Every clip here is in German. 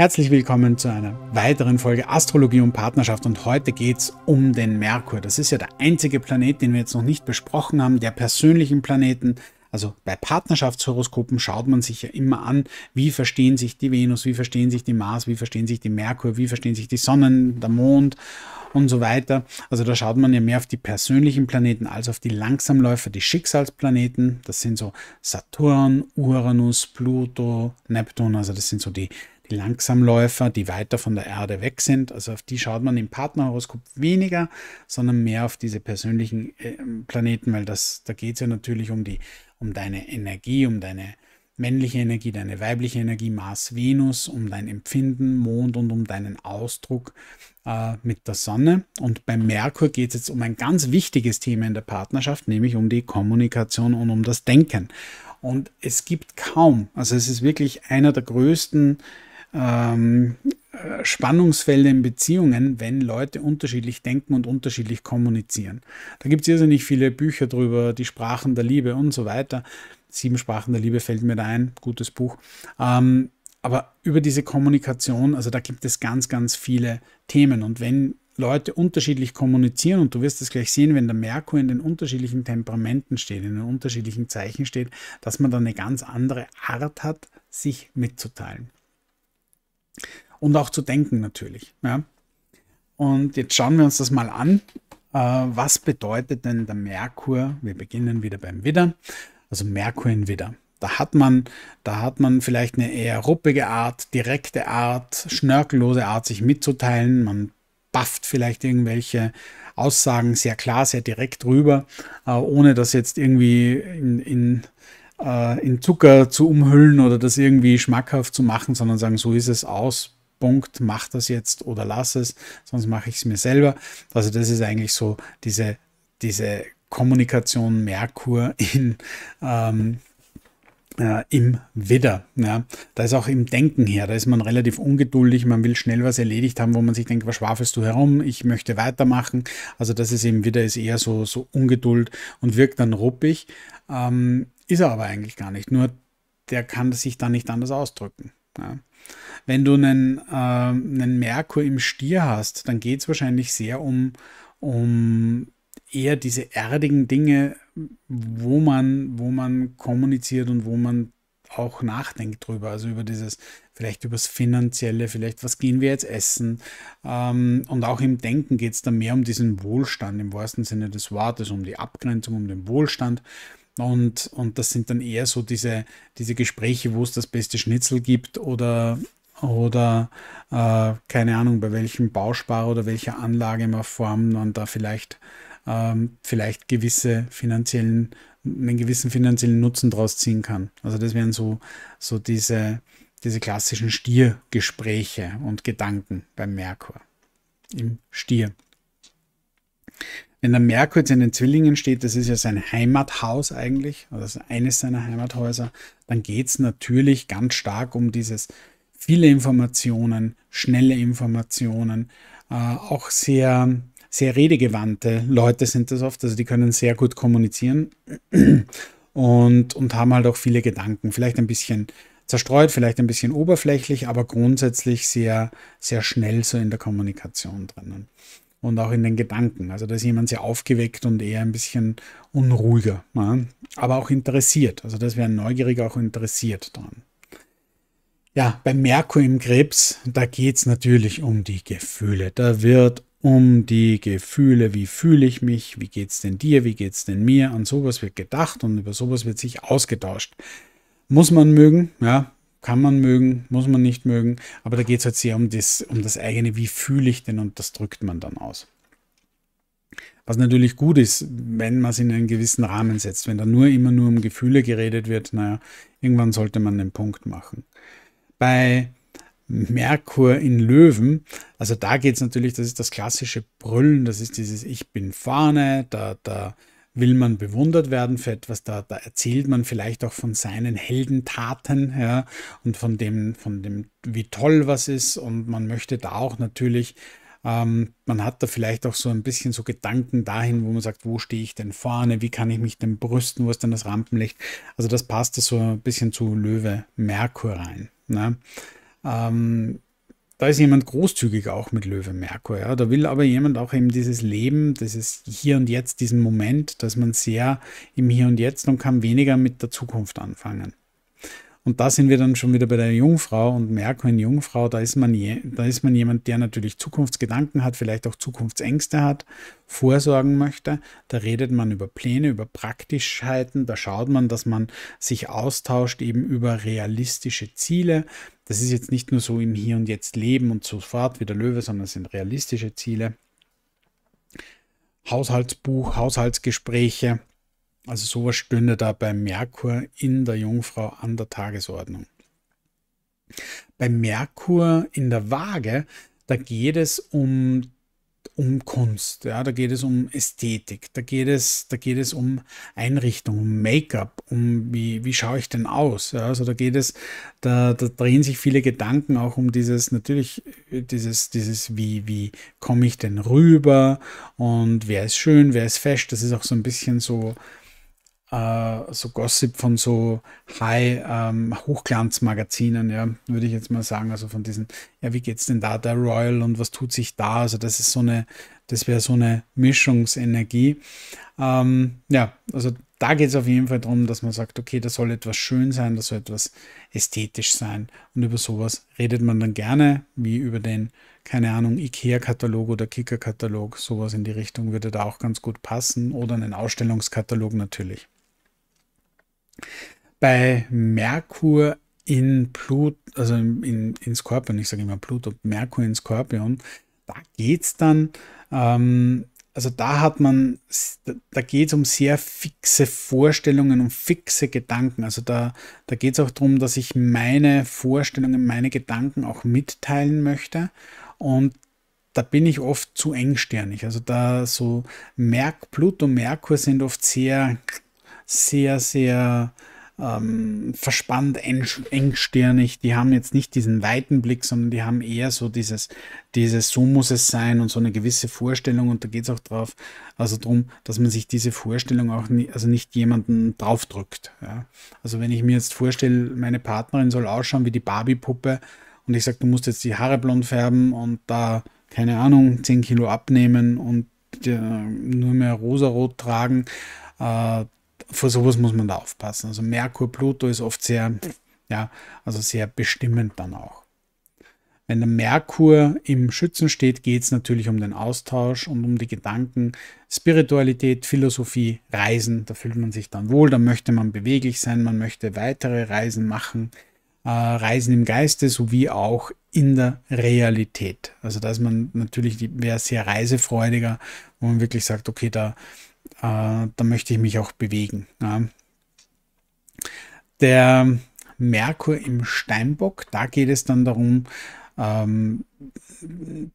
Herzlich willkommen zu einer weiteren Folge Astrologie und Partnerschaft und heute geht es um den Merkur. Das ist ja der einzige Planet, den wir jetzt noch nicht besprochen haben, der persönlichen Planeten. Also bei Partnerschaftshoroskopen schaut man sich ja immer an, wie verstehen sich die Venus, wie verstehen sich die Mars, wie verstehen sich die Merkur, wie verstehen sich die Sonnen, der Mond und so weiter. Also da schaut man ja mehr auf die persönlichen Planeten als auf die Langsamläufer, die Schicksalsplaneten. Das sind so Saturn, Uranus, Pluto, Neptun. Also das sind so die die Langsamläufer, die weiter von der Erde weg sind. Also auf die schaut man im Partnerhoroskop weniger, sondern mehr auf diese persönlichen ähm, Planeten, weil das, da geht es ja natürlich um, die, um deine Energie, um deine männliche Energie, deine weibliche Energie, Mars, Venus, um dein Empfinden, Mond und um deinen Ausdruck äh, mit der Sonne. Und beim Merkur geht es jetzt um ein ganz wichtiges Thema in der Partnerschaft, nämlich um die Kommunikation und um das Denken. Und es gibt kaum, also es ist wirklich einer der größten äh, ähm, äh, Spannungsfälle in Beziehungen, wenn Leute unterschiedlich denken und unterschiedlich kommunizieren. Da gibt es irrsinnig viele Bücher drüber, die Sprachen der Liebe und so weiter. Sieben Sprachen der Liebe fällt mir da ein, gutes Buch. Ähm, aber über diese Kommunikation, also da gibt es ganz, ganz viele Themen. Und wenn Leute unterschiedlich kommunizieren und du wirst es gleich sehen, wenn der Merkur in den unterschiedlichen Temperamenten steht, in den unterschiedlichen Zeichen steht, dass man da eine ganz andere Art hat, sich mitzuteilen. Und auch zu denken natürlich. Ja. Und jetzt schauen wir uns das mal an. Äh, was bedeutet denn der Merkur? Wir beginnen wieder beim Widder. Also Merkur in Widder. Da hat man, da hat man vielleicht eine eher ruppige Art, direkte Art, schnörkellose Art, sich mitzuteilen. Man bafft vielleicht irgendwelche Aussagen sehr klar, sehr direkt rüber, äh, ohne dass jetzt irgendwie in, in äh, in Zucker zu umhüllen oder das irgendwie schmackhaft zu machen, sondern sagen, so ist es aus. Punkt, mach das jetzt oder lass es, sonst mache ich es mir selber. Also das ist eigentlich so diese, diese Kommunikation Merkur in, ähm, äh, im Widder. Ja. Da ist auch im Denken her, da ist man relativ ungeduldig, man will schnell was erledigt haben, wo man sich denkt, was schwafelst du herum, ich möchte weitermachen. Also das ist eben wieder ist eher so, so Ungeduld und wirkt dann ruppig. Ähm, ist er aber eigentlich gar nicht. Nur der kann sich dann nicht anders ausdrücken. Ja. Wenn du einen, äh, einen Merkur im Stier hast, dann geht es wahrscheinlich sehr um, um eher diese erdigen Dinge, wo man, wo man kommuniziert und wo man auch nachdenkt drüber, also über dieses, vielleicht übers Finanzielle, vielleicht was gehen wir jetzt essen. Ähm, und auch im Denken geht es dann mehr um diesen Wohlstand im wahrsten Sinne des Wortes, um die Abgrenzung, um den Wohlstand. Und, und das sind dann eher so diese, diese Gespräche, wo es das beste Schnitzel gibt oder, oder äh, keine Ahnung, bei welchem Bauspar oder welcher Anlage man formt man da vielleicht, ähm, vielleicht gewisse finanziellen, einen gewissen finanziellen Nutzen draus ziehen kann. Also das wären so, so diese, diese klassischen Stiergespräche und Gedanken beim Merkur im Stier wenn der Merkur jetzt in den Zwillingen steht, das ist ja sein Heimathaus eigentlich, oder also eines seiner Heimathäuser, dann geht es natürlich ganz stark um dieses viele Informationen, schnelle Informationen, äh, auch sehr, sehr redegewandte Leute sind das oft, also die können sehr gut kommunizieren und, und haben halt auch viele Gedanken, vielleicht ein bisschen zerstreut, vielleicht ein bisschen oberflächlich, aber grundsätzlich sehr, sehr schnell so in der Kommunikation drinnen und auch in den Gedanken. Also da ist jemand sehr aufgeweckt und eher ein bisschen unruhiger, ne? aber auch interessiert. Also das wäre neugierig, auch interessiert dran. Ja, bei Merkur im Krebs, da geht es natürlich um die Gefühle. Da wird um die Gefühle, wie fühle ich mich, wie geht es denn dir, wie geht es denn mir, an sowas wird gedacht und über sowas wird sich ausgetauscht. Muss man mögen, ja, kann man mögen, muss man nicht mögen, aber da geht es halt sehr um das, um das eigene, wie fühle ich denn und das drückt man dann aus. Was natürlich gut ist, wenn man es in einen gewissen Rahmen setzt. Wenn da nur immer nur um Gefühle geredet wird, naja, irgendwann sollte man den Punkt machen. Bei Merkur in Löwen, also da geht es natürlich, das ist das klassische Brüllen, das ist dieses Ich bin vorne, da, da will man bewundert werden für etwas, da, da erzählt man vielleicht auch von seinen Heldentaten ja, und von dem, von dem, wie toll was ist. Und man möchte da auch natürlich ähm, man hat da vielleicht auch so ein bisschen so Gedanken dahin, wo man sagt, wo stehe ich denn vorne, wie kann ich mich denn brüsten, wo ist denn das Rampenlicht? Also das passt da so ein bisschen zu Löwe Merkur rein. Ne? Ähm, da ist jemand großzügig auch mit Löwe Merkur. Ja. Da will aber jemand auch eben dieses Leben, dieses Hier und Jetzt, diesen Moment, dass man sehr im Hier und Jetzt und kann weniger mit der Zukunft anfangen. Und da sind wir dann schon wieder bei der Jungfrau und Merkur in Jungfrau, da ist man, je, da ist man jemand, der natürlich Zukunftsgedanken hat, vielleicht auch Zukunftsängste hat, vorsorgen möchte. Da redet man über Pläne, über Praktischheiten, da schaut man, dass man sich austauscht eben über realistische Ziele, das ist jetzt nicht nur so im Hier und Jetzt leben und so fort wie der Löwe, sondern es sind realistische Ziele. Haushaltsbuch, Haushaltsgespräche, also sowas stünde da beim Merkur in der Jungfrau an der Tagesordnung. Bei Merkur in der Waage, da geht es um um Kunst, ja, da geht es um Ästhetik, da geht es, da geht es um Einrichtung, um Make-up, um wie, wie schaue ich denn aus? Ja, also da geht es, da, da drehen sich viele Gedanken auch um dieses, natürlich, dieses, dieses, wie, wie komme ich denn rüber und wer ist schön, wer ist fesch, das ist auch so ein bisschen so äh, so Gossip von so High ähm, Hochglanzmagazinen, ja, würde ich jetzt mal sagen. Also von diesen, ja, wie geht's denn da, der Royal und was tut sich da? Also das ist so eine, das wäre so eine Mischungsenergie. Ähm, ja, also da geht es auf jeden Fall darum, dass man sagt, okay, das soll etwas schön sein, das soll etwas ästhetisch sein. Und über sowas redet man dann gerne, wie über den, keine Ahnung, IKEA-Katalog oder Kicker-Katalog. Sowas in die Richtung würde da auch ganz gut passen. Oder einen Ausstellungskatalog natürlich. Bei Merkur in Pluto, also in, in Skorpion, ich sage immer Pluto, Merkur in Skorpion, da geht es dann, ähm, also da hat man, da geht es um sehr fixe Vorstellungen und um fixe Gedanken. Also da, da geht es auch darum, dass ich meine Vorstellungen, meine Gedanken auch mitteilen möchte. Und da bin ich oft zu engstirnig. Also da so Merk, Pluto, Merkur sind oft sehr sehr, sehr ähm, verspannt, engstirnig. Die haben jetzt nicht diesen weiten Blick, sondern die haben eher so dieses, dieses, so muss es sein und so eine gewisse Vorstellung. Und da geht es auch drauf, also darum, dass man sich diese Vorstellung auch nie, also nicht jemanden draufdrückt. Ja. Also wenn ich mir jetzt vorstelle, meine Partnerin soll ausschauen wie die Barbie-Puppe und ich sage, du musst jetzt die Haare blond färben und da, keine Ahnung, 10 Kilo abnehmen und äh, nur mehr rosarot tragen, äh, vor sowas muss man da aufpassen. Also Merkur, Pluto ist oft sehr, ja, also sehr bestimmend dann auch. Wenn der Merkur im Schützen steht, geht es natürlich um den Austausch und um die Gedanken, Spiritualität, Philosophie, Reisen. Da fühlt man sich dann wohl, da möchte man beweglich sein, man möchte weitere Reisen machen, äh, Reisen im Geiste sowie auch in der Realität. Also da ist man natürlich, wäre sehr reisefreudiger, wo man wirklich sagt, okay, da äh, da möchte ich mich auch bewegen. Ja. Der Merkur im Steinbock, da geht es dann darum, ähm,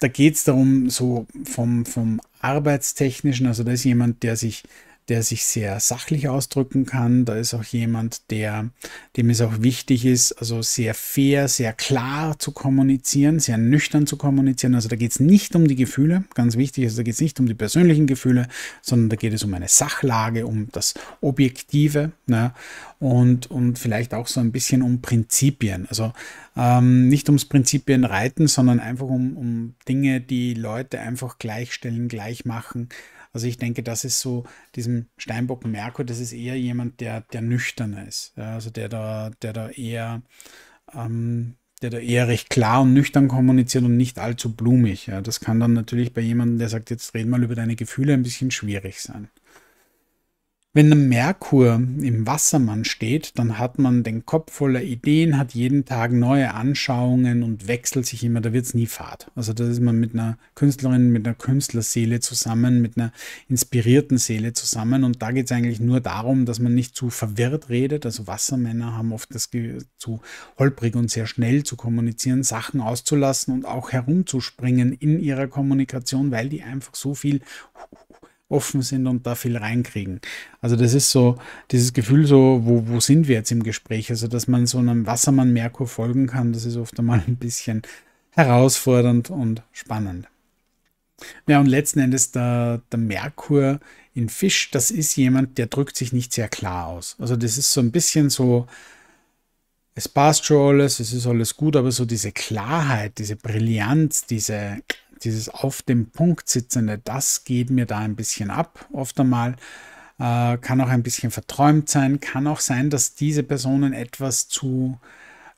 da geht es darum, so vom, vom Arbeitstechnischen, also da ist jemand, der sich der sich sehr sachlich ausdrücken kann. Da ist auch jemand, der, dem es auch wichtig ist, also sehr fair, sehr klar zu kommunizieren, sehr nüchtern zu kommunizieren. Also da geht es nicht um die Gefühle, ganz wichtig, also da geht es nicht um die persönlichen Gefühle, sondern da geht es um eine Sachlage, um das Objektive. Ne? und, und vielleicht auch so ein bisschen um Prinzipien. Also ähm, nicht ums Prinzipien reiten, sondern einfach um, um Dinge, die Leute einfach gleichstellen, gleich machen. Also ich denke, das ist so diesem Steinbock Merkur, das ist eher jemand, der, der nüchtern ist. Ja, also der da, der da eher ähm, der da eher recht klar und nüchtern kommuniziert und nicht allzu blumig. Ja, das kann dann natürlich bei jemandem, der sagt, jetzt red mal über deine Gefühle, ein bisschen schwierig sein. Wenn Merkur im Wassermann steht, dann hat man den Kopf voller Ideen, hat jeden Tag neue Anschauungen und wechselt sich immer, da wird es nie fad. Also da ist man mit einer Künstlerin, mit einer Künstlerseele zusammen, mit einer inspirierten Seele zusammen und da geht es eigentlich nur darum, dass man nicht zu verwirrt redet. Also Wassermänner haben oft das Ge zu holprig und sehr schnell zu kommunizieren, Sachen auszulassen und auch herumzuspringen in ihrer Kommunikation, weil die einfach so viel offen sind und da viel reinkriegen. Also das ist so dieses Gefühl so, wo, wo sind wir jetzt im Gespräch? Also dass man so einem Wassermann-Merkur folgen kann, das ist oft einmal ein bisschen herausfordernd und spannend. Ja, und letzten Endes der, der Merkur in Fisch, das ist jemand, der drückt sich nicht sehr klar aus. Also das ist so ein bisschen so, es passt schon alles, es ist alles gut, aber so diese Klarheit, diese Brillanz, diese dieses auf dem Punkt sitzende, das geht mir da ein bisschen ab, oft einmal. Äh, kann auch ein bisschen verträumt sein, kann auch sein, dass diese Personen etwas zu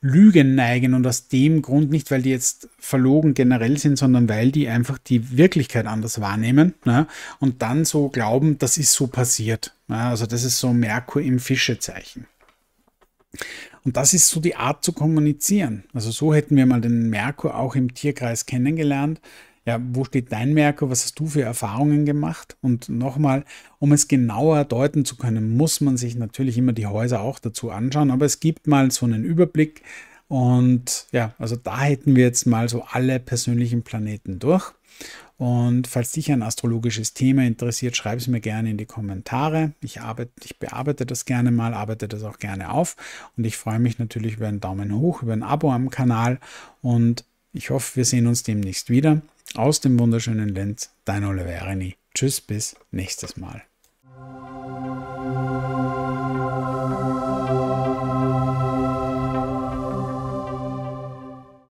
Lügen neigen und aus dem Grund nicht, weil die jetzt verlogen generell sind, sondern weil die einfach die Wirklichkeit anders wahrnehmen ne? und dann so glauben, das ist so passiert. Ne? Also das ist so Merkur im Fischezeichen. Und das ist so die Art zu kommunizieren. Also so hätten wir mal den Merkur auch im Tierkreis kennengelernt ja, wo steht dein Merkur, was hast du für Erfahrungen gemacht? Und nochmal, um es genauer deuten zu können, muss man sich natürlich immer die Häuser auch dazu anschauen, aber es gibt mal so einen Überblick. Und ja, also da hätten wir jetzt mal so alle persönlichen Planeten durch. Und falls dich ein astrologisches Thema interessiert, schreib es mir gerne in die Kommentare. Ich, arbeite, ich bearbeite das gerne mal, arbeite das auch gerne auf. Und ich freue mich natürlich über einen Daumen hoch, über ein Abo am Kanal. Und ich hoffe, wir sehen uns demnächst wieder aus dem wunderschönen Lenz, dein Oliverini. Tschüss, bis nächstes Mal.